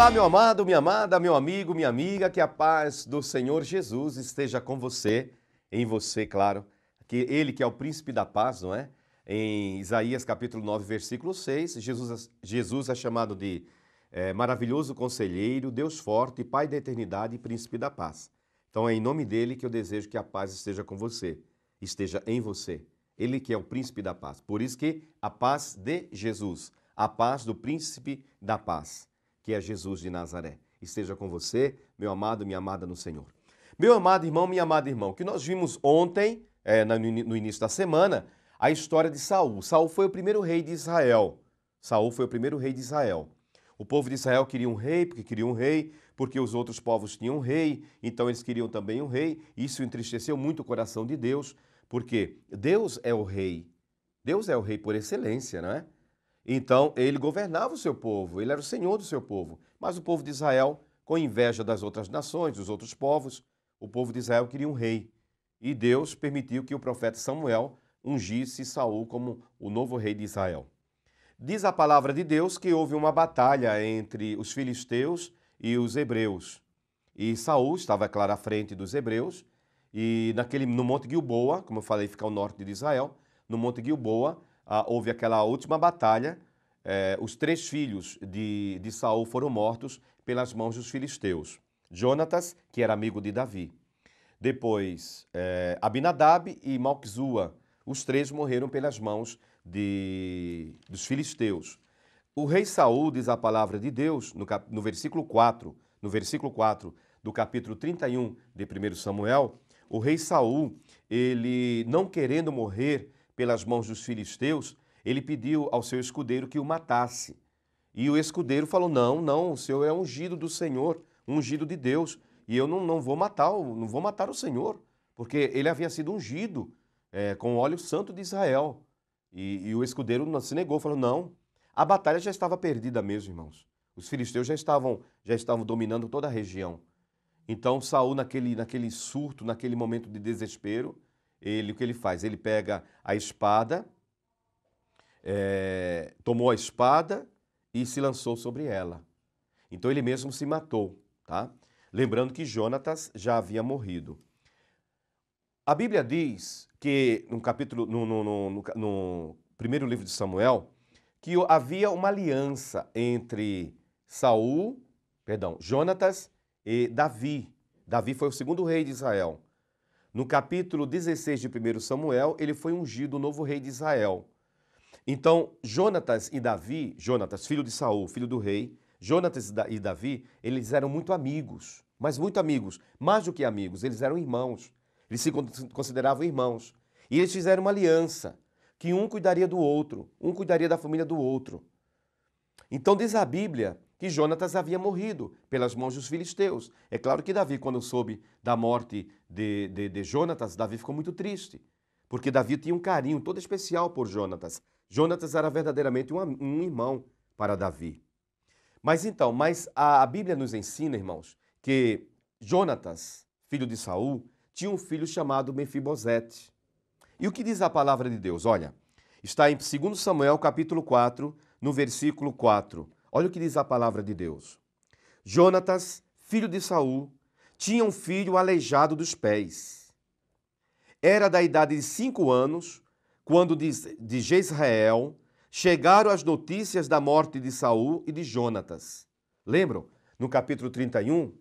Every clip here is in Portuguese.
Olá, meu amado, minha amada, meu amigo, minha amiga, que a paz do Senhor Jesus esteja com você, em você, claro, que ele que é o príncipe da paz, não é? Em Isaías capítulo 9, versículo 6, Jesus, é, Jesus é chamado de é, maravilhoso conselheiro, Deus forte, Pai da eternidade e príncipe da paz. Então é em nome dele que eu desejo que a paz esteja com você, esteja em você. Ele que é o príncipe da paz. Por isso que a paz de Jesus, a paz do príncipe da paz que é Jesus de Nazaré. Esteja com você, meu amado, minha amada no Senhor. Meu amado irmão, minha amada irmã, que nós vimos ontem, é, no início da semana, a história de Saul. Saul foi o primeiro rei de Israel. Saul foi o primeiro rei de Israel. O povo de Israel queria um rei, porque queria um rei, porque os outros povos tinham um rei, então eles queriam também um rei. Isso entristeceu muito o coração de Deus, porque Deus é o rei. Deus é o rei por excelência, não é? Então ele governava o seu povo, ele era o senhor do seu povo. Mas o povo de Israel, com inveja das outras nações, dos outros povos, o povo de Israel queria um rei. E Deus permitiu que o profeta Samuel ungisse Saul como o novo rei de Israel. Diz a palavra de Deus que houve uma batalha entre os filisteus e os hebreus. E Saul estava, é claro, à frente dos hebreus, e naquele no Monte Gilboa, como eu falei, fica ao norte de Israel, no Monte Gilboa, ah, houve aquela última batalha, eh, os três filhos de, de Saul foram mortos pelas mãos dos filisteus. Jonatas, que era amigo de Davi. Depois, eh, Abinadab e Malkzua, os três morreram pelas mãos de, dos filisteus. O rei Saul, diz a palavra de Deus, no, cap, no versículo 4, no versículo 4 do capítulo 31 de 1 Samuel, o rei Saul, ele não querendo morrer pelas mãos dos filisteus, ele pediu ao seu escudeiro que o matasse. E o escudeiro falou: Não, não, o senhor é ungido do Senhor, ungido de Deus, e eu não, não vou matar, não vou matar o Senhor, porque ele havia sido ungido é, com óleo santo de Israel. E, e o escudeiro se negou, falou: Não, a batalha já estava perdida mesmo, irmãos. Os filisteus já estavam, já estavam dominando toda a região. Então Saul, naquele, naquele surto, naquele momento de desespero, ele o que ele faz? Ele pega a espada, é, tomou a espada e se lançou sobre ela. Então ele mesmo se matou, tá? Lembrando que Jonatas já havia morrido. A Bíblia diz que no capítulo, no, no, no, no primeiro livro de Samuel, que havia uma aliança entre Saul, perdão, Jonatas e Davi. Davi foi o segundo rei de Israel. No capítulo 16 de 1 Samuel, ele foi ungido o novo rei de Israel. Então, Jonatas e Davi, Jonatas, filho de Saul, filho do rei, Jonatas e Davi, eles eram muito amigos, mas muito amigos, mais do que amigos, eles eram irmãos. Eles se consideravam irmãos. E eles fizeram uma aliança, que um cuidaria do outro, um cuidaria da família do outro. Então diz a Bíblia que Jonatas havia morrido pelas mãos dos filisteus. É claro que Davi, quando soube da morte de, de, de Jonatas, Davi ficou muito triste, porque Davi tinha um carinho todo especial por Jonatas. Jonatas era verdadeiramente um, um irmão para Davi. Mas então, mas a, a Bíblia nos ensina, irmãos, que Jonatas, filho de Saul, tinha um filho chamado Mefibosete. E o que diz a palavra de Deus? Olha, está em 2 Samuel capítulo 4, no versículo 4. Olha o que diz a palavra de Deus. Jonatas, filho de Saul, tinha um filho aleijado dos pés. Era da idade de cinco anos, quando de Jezreel chegaram as notícias da morte de Saul e de Jonatas. Lembram? No capítulo 31,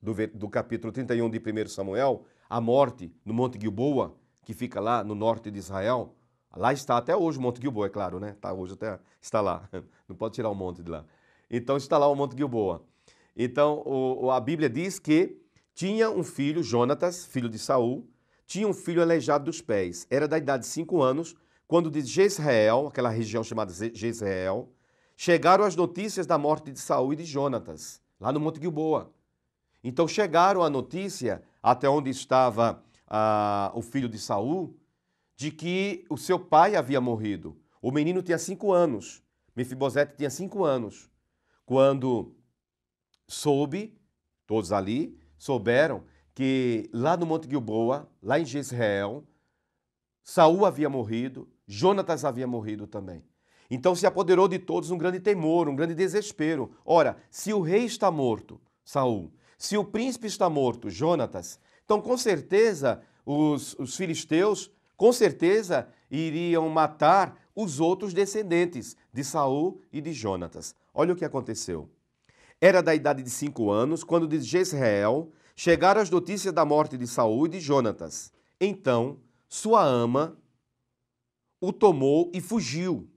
do, do capítulo 31 de 1 Samuel, a morte no Monte Gilboa, que fica lá no norte de Israel, Lá está até hoje o Monte Gilboa, é claro, né? Tá hoje até está lá. Não pode tirar o monte de lá. Então está lá o Monte Gilboa. Então o, a Bíblia diz que tinha um filho, Jonatas, filho de Saul, tinha um filho aleijado dos pés. Era da idade de cinco anos quando de Jezreel, aquela região chamada Jezreel, chegaram as notícias da morte de Saul e de Jonatas, lá no Monte Gilboa. Então chegaram a notícia até onde estava ah, o filho de Saul, de que o seu pai havia morrido. O menino tinha cinco anos. Mefibosete tinha cinco anos. Quando soube, todos ali souberam que lá no Monte Gilboa, lá em Jezreel, Saul havia morrido, Jonatas havia morrido também. Então se apoderou de todos um grande temor, um grande desespero. Ora, se o rei está morto, Saul, se o príncipe está morto, Jonatas, então com certeza os, os filisteus com certeza iriam matar os outros descendentes de Saul e de Jonatas. Olha o que aconteceu. Era da idade de cinco anos quando de Jezreel chegaram as notícias da morte de Saul e de Jonatas. Então, sua ama o tomou e fugiu.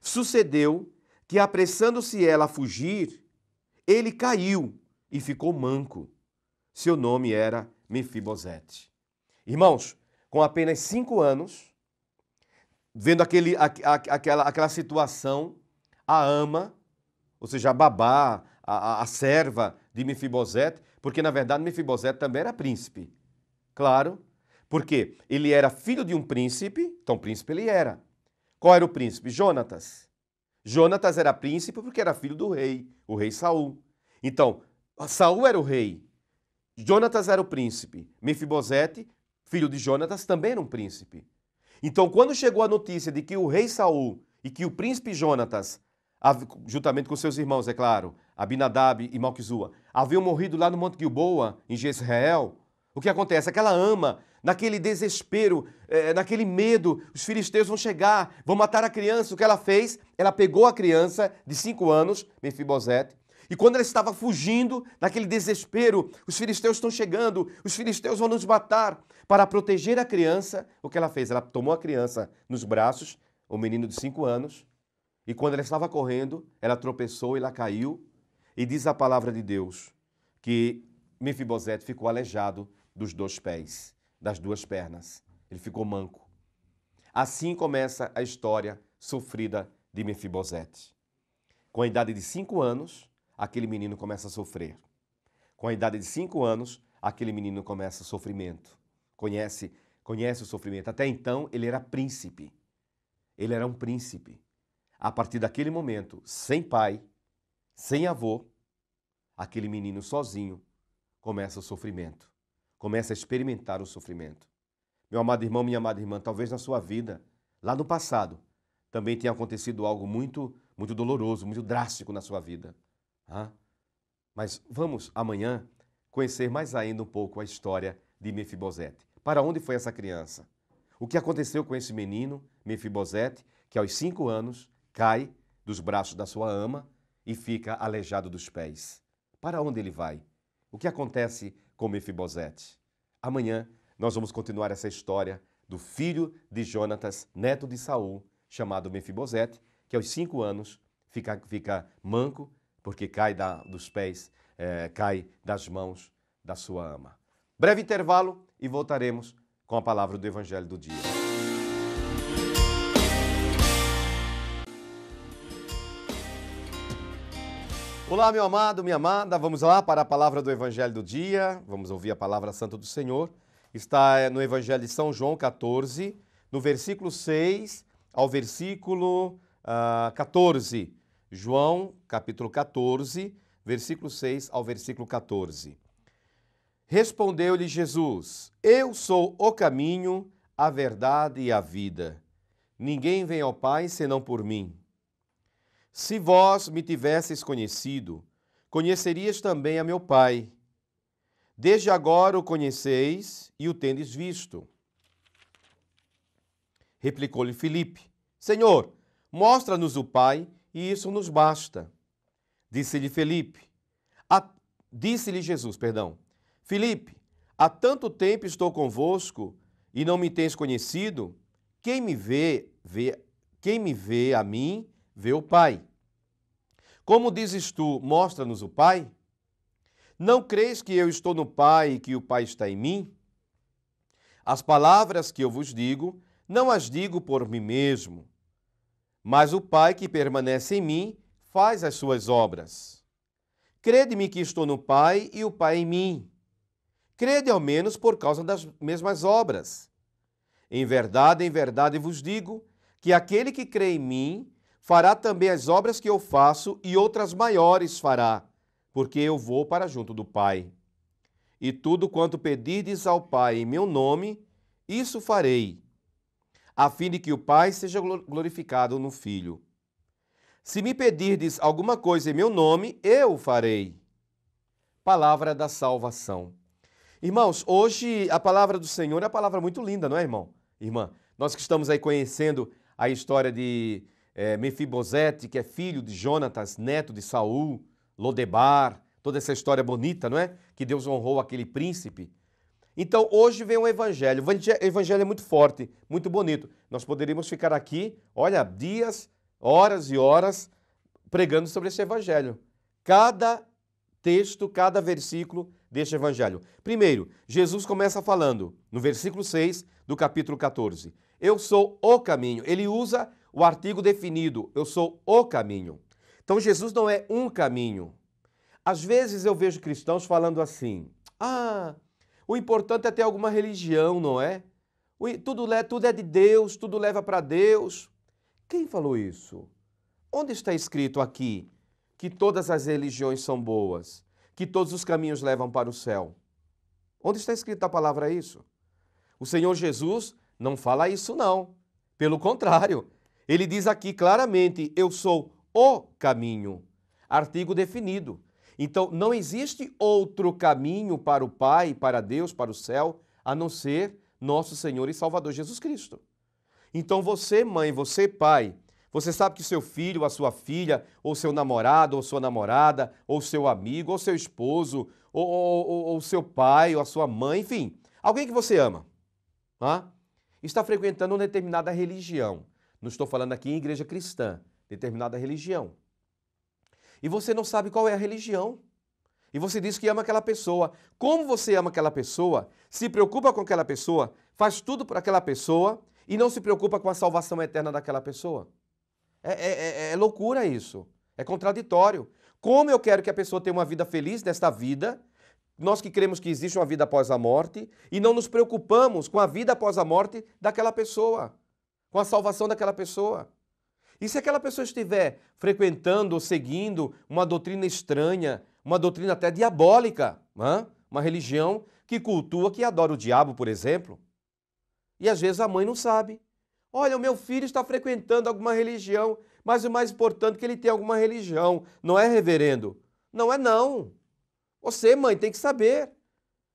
Sucedeu que, apressando-se ela a fugir, ele caiu e ficou manco. Seu nome era Mefibosete. Irmãos, com apenas cinco anos, vendo aquele, a, a, aquela, aquela situação, a ama, ou seja, a babá, a, a, serva de Mefibosete, porque na verdade Mefibosete também era príncipe. Claro, porque ele era filho de um príncipe, então príncipe ele era. Qual era o príncipe? Jonatas. Jonatas era príncipe porque era filho do rei, o rei Saul. Então, Saul era o rei, Jonatas era o príncipe, Mefibosete filho de Jonatas, também era um príncipe. Então, quando chegou a notícia de que o rei Saul e que o príncipe Jonatas, juntamente com seus irmãos, é claro, Abinadab e Malquizua, haviam morrido lá no Monte Gilboa, em Jezreel, o que acontece? Aquela ama, naquele desespero, é, naquele medo, os filisteus vão chegar, vão matar a criança. O que ela fez? Ela pegou a criança de cinco anos, Mefibosete, e quando ela estava fugindo, naquele desespero, os filisteus estão chegando, os filisteus vão nos matar. Para proteger a criança, o que ela fez? Ela tomou a criança nos braços, o menino de cinco anos, e quando ela estava correndo, ela tropeçou e ela caiu. E diz a palavra de Deus que Mefibosete ficou aleijado dos dois pés, das duas pernas. Ele ficou manco. Assim começa a história sofrida de Mefibosete. Com a idade de cinco anos, aquele menino começa a sofrer. Com a idade de 5 anos, aquele menino começa sofrimento. Conhece, conhece o sofrimento. Até então, ele era príncipe. Ele era um príncipe. A partir daquele momento, sem pai, sem avô, aquele menino sozinho começa o sofrimento. Começa a experimentar o sofrimento. Meu amado irmão, minha amada irmã, talvez na sua vida, lá no passado, também tenha acontecido algo muito, muito doloroso, muito drástico na sua vida mas vamos amanhã conhecer mais ainda um pouco a história de Mefibosete. Para onde foi essa criança? O que aconteceu com esse menino, Mefibosete, que aos cinco anos cai dos braços da sua ama e fica aleijado dos pés? Para onde ele vai? O que acontece com Mefibosete? Amanhã nós vamos continuar essa história do filho de Jonatas, neto de Saul, chamado Mefibosete, que aos cinco anos fica, fica manco porque cai da, dos pés, é, cai das mãos da sua ama. Breve intervalo e voltaremos com a palavra do Evangelho do dia. Olá, meu amado, minha amada, vamos lá para a palavra do Evangelho do dia, vamos ouvir a palavra santa do Senhor. Está é, no Evangelho de São João 14, no versículo 6 ao versículo uh, ah, 14. João, capítulo 14, versículo 6 ao versículo 14. Respondeu-lhe Jesus: Eu sou o caminho, a verdade e a vida. Ninguém vem ao Pai senão por mim. Se vós me tivesseis conhecido, conhecerias também a meu Pai. Desde agora o conheceis e o tendes visto. Replicou-lhe Filipe: Senhor, mostra-nos o Pai e isso nos basta. Disse-lhe Felipe, disse-lhe Jesus, perdão, Felipe, há tanto tempo estou convosco e não me tens conhecido, quem me vê, vê quem me vê a mim, vê o Pai. Como dizes tu, mostra-nos o Pai? Não creis que eu estou no Pai e que o Pai está em mim? As palavras que eu vos digo, não as digo por mim mesmo, mas o Pai que permanece em mim faz as suas obras. Crede-me que estou no Pai e o Pai em mim. Crede ao menos por causa das mesmas obras. Em verdade, em verdade vos digo que aquele que crê em mim fará também as obras que eu faço e outras maiores fará, porque eu vou para junto do Pai. E tudo quanto pedirdes ao Pai em meu nome, isso farei a fim de que o Pai seja glorificado no Filho. Se me pedirdes alguma coisa em meu nome, eu o farei. Palavra da salvação. Irmãos, hoje a palavra do Senhor é uma palavra muito linda, não é, irmão? Irmã, nós que estamos aí conhecendo a história de é, Mefibosete, que é filho de Jonatas, neto de Saul, Lodebar, toda essa história bonita, não é? Que Deus honrou aquele príncipe. Então hoje vem um evangelho. O evangelho é muito forte, muito bonito. Nós poderíamos ficar aqui, olha, dias, horas e horas pregando sobre esse evangelho. Cada texto, cada versículo deste evangelho. Primeiro, Jesus começa falando no versículo 6 do capítulo 14. Eu sou o caminho. Ele usa o artigo definido, eu sou o caminho. Então Jesus não é um caminho. Às vezes eu vejo cristãos falando assim: "Ah, o importante é ter alguma religião, não é? Tudo, tudo é de Deus, tudo leva para Deus. Quem falou isso? Onde está escrito aqui que todas as religiões são boas, que todos os caminhos levam para o céu? Onde está escrita a palavra isso? O Senhor Jesus não fala isso, não. Pelo contrário, ele diz aqui claramente: Eu sou o caminho. Artigo definido. Então, não existe outro caminho para o Pai, para Deus, para o céu, a não ser nosso Senhor e Salvador Jesus Cristo. Então, você, mãe, você, pai, você sabe que seu filho, a sua filha, ou seu namorado, ou sua namorada, ou seu amigo, ou seu esposo, ou, ou, ou, ou seu pai, ou a sua mãe, enfim, alguém que você ama, está frequentando uma determinada religião. Não estou falando aqui em igreja cristã, determinada religião e você não sabe qual é a religião. E você diz que ama aquela pessoa. Como você ama aquela pessoa, se preocupa com aquela pessoa, faz tudo por aquela pessoa e não se preocupa com a salvação eterna daquela pessoa. É, é, é, é loucura isso. É contraditório. Como eu quero que a pessoa tenha uma vida feliz nesta vida, nós que cremos que existe uma vida após a morte, e não nos preocupamos com a vida após a morte daquela pessoa, com a salvação daquela pessoa. E se aquela pessoa estiver frequentando ou seguindo uma doutrina estranha, uma doutrina até diabólica, uma religião que cultua, que adora o diabo, por exemplo, e às vezes a mãe não sabe. Olha, o meu filho está frequentando alguma religião, mas o mais importante é que ele tem alguma religião, não é reverendo. Não é não. Você, mãe, tem que saber.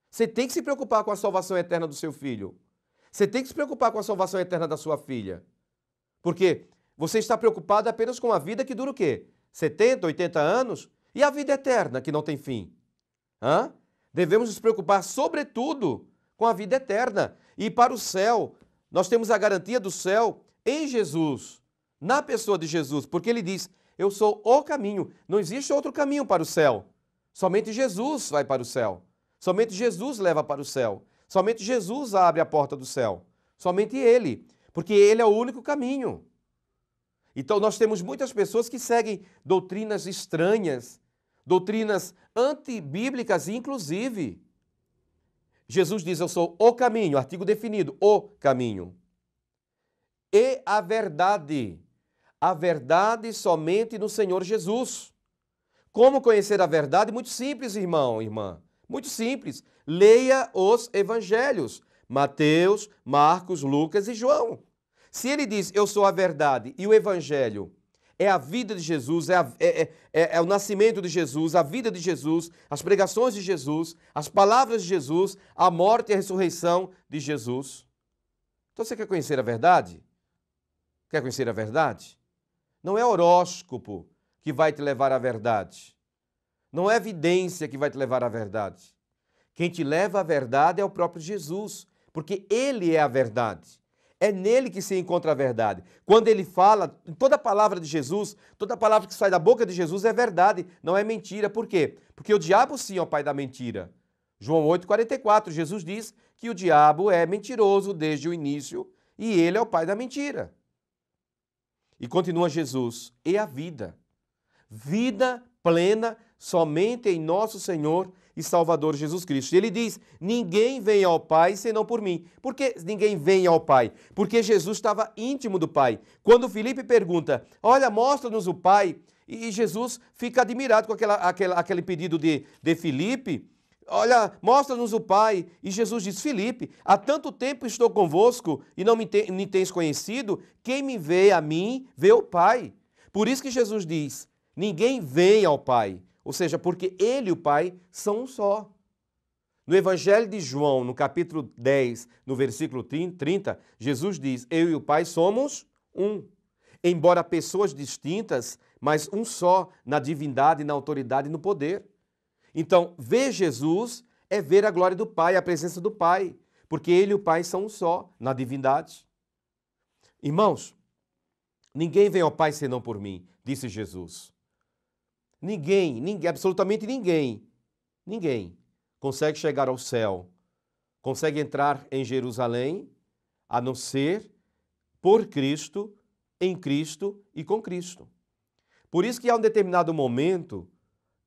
Você tem que se preocupar com a salvação eterna do seu filho. Você tem que se preocupar com a salvação eterna da sua filha. Porque você está preocupado apenas com a vida que dura o quê? 70, 80 anos? E a vida eterna que não tem fim? Hã? Devemos nos preocupar, sobretudo, com a vida eterna. E para o céu, nós temos a garantia do céu em Jesus, na pessoa de Jesus, porque ele diz: Eu sou o caminho, não existe outro caminho para o céu. Somente Jesus vai para o céu. Somente Jesus leva para o céu. Somente Jesus abre a porta do céu. Somente Ele, porque Ele é o único caminho. Então, nós temos muitas pessoas que seguem doutrinas estranhas, doutrinas antibíblicas, inclusive. Jesus diz: Eu sou o caminho, artigo definido, o caminho. E a verdade. A verdade somente no Senhor Jesus. Como conhecer a verdade? Muito simples, irmão, irmã. Muito simples. Leia os evangelhos: Mateus, Marcos, Lucas e João. Se ele diz, eu sou a verdade, e o evangelho é a vida de Jesus, é, a, é, é, é, é, o nascimento de Jesus, a vida de Jesus, as pregações de Jesus, as palavras de Jesus, a morte e a ressurreição de Jesus. Então você quer conhecer a verdade? Quer conhecer a verdade? Não é horóscopo que vai te levar à verdade. Não é evidência que vai te levar à verdade. Quem te leva à verdade é o próprio Jesus, porque ele é a verdade. É nele que se encontra a verdade. Quando ele fala, toda palavra de Jesus, toda palavra que sai da boca de Jesus é verdade, não é mentira. Por quê? Porque o diabo sim é o pai da mentira. João 8:44, Jesus diz que o diabo é mentiroso desde o início e ele é o pai da mentira. E continua Jesus: "E a vida, vida plena somente em nosso Senhor e Salvador Jesus Cristo. E ele diz: Ninguém vem ao Pai senão por mim. Por que ninguém vem ao Pai? Porque Jesus estava íntimo do Pai. Quando Felipe pergunta: Olha, mostra-nos o Pai. E Jesus fica admirado com aquela, aquela, aquele pedido de, de Felipe Olha, mostra-nos o Pai. E Jesus diz: Felipe há tanto tempo estou convosco e não me, te, me tens conhecido. Quem me vê a mim, vê o Pai. Por isso que Jesus diz: Ninguém vem ao Pai ou seja, porque ele e o Pai são um só. No Evangelho de João, no capítulo 10, no versículo 30, Jesus diz: Eu e o Pai somos um. Embora pessoas distintas, mas um só na divindade, na autoridade e no poder. Então, ver Jesus é ver a glória do Pai, a presença do Pai, porque ele e o Pai são um só na divindade. Irmãos, ninguém vem ao Pai senão por mim, disse Jesus. Ninguém, ninguém, absolutamente ninguém, ninguém consegue chegar ao céu, consegue entrar em Jerusalém, a não ser por Cristo, em Cristo e com Cristo. Por isso que há um determinado momento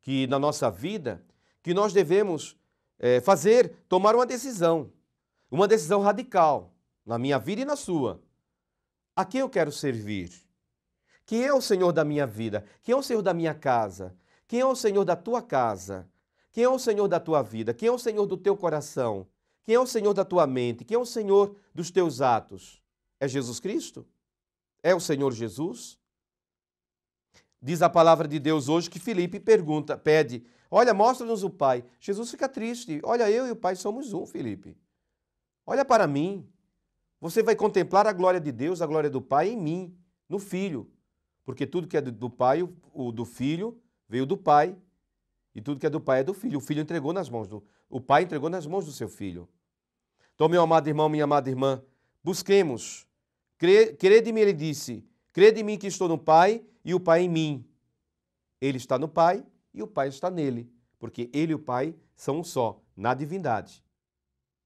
que na nossa vida que nós devemos é, fazer, tomar uma decisão, uma decisão radical na minha vida e na sua. A quem eu quero servir? Quem é o Senhor da minha vida? Quem é o Senhor da minha casa? Quem é o Senhor da tua casa? Quem é o Senhor da tua vida? Quem é o Senhor do teu coração? Quem é o Senhor da tua mente? Quem é o Senhor dos teus atos? É Jesus Cristo? É o Senhor Jesus? Diz a palavra de Deus hoje que Felipe pergunta, pede: Olha, mostra-nos o Pai. Jesus fica triste. Olha, eu e o Pai somos um, Felipe. Olha para mim. Você vai contemplar a glória de Deus, a glória do Pai em mim, no Filho. Porque tudo que é do pai, o do filho, veio do pai, e tudo que é do pai é do filho. O filho entregou nas mãos do o pai entregou nas mãos do seu filho. Então, meu amado irmão, minha amada irmã, busquemos. Crede em mim, ele disse. Crede em mim que estou no Pai e o Pai em mim. Ele está no Pai e o Pai está nele, porque ele e o Pai são um só, na divindade.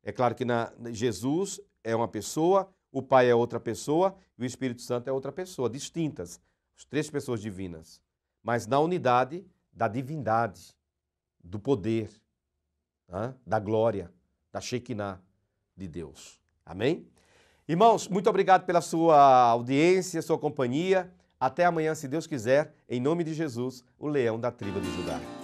É claro que na, Jesus é uma pessoa, o Pai é outra pessoa e o Espírito Santo é outra pessoa, distintas, as três pessoas divinas, mas na unidade da divindade, do poder, da glória, da Shekinah de Deus. Amém? Irmãos, muito obrigado pela sua audiência, sua companhia. Até amanhã, se Deus quiser, em nome de Jesus, o leão da tribo de Judá.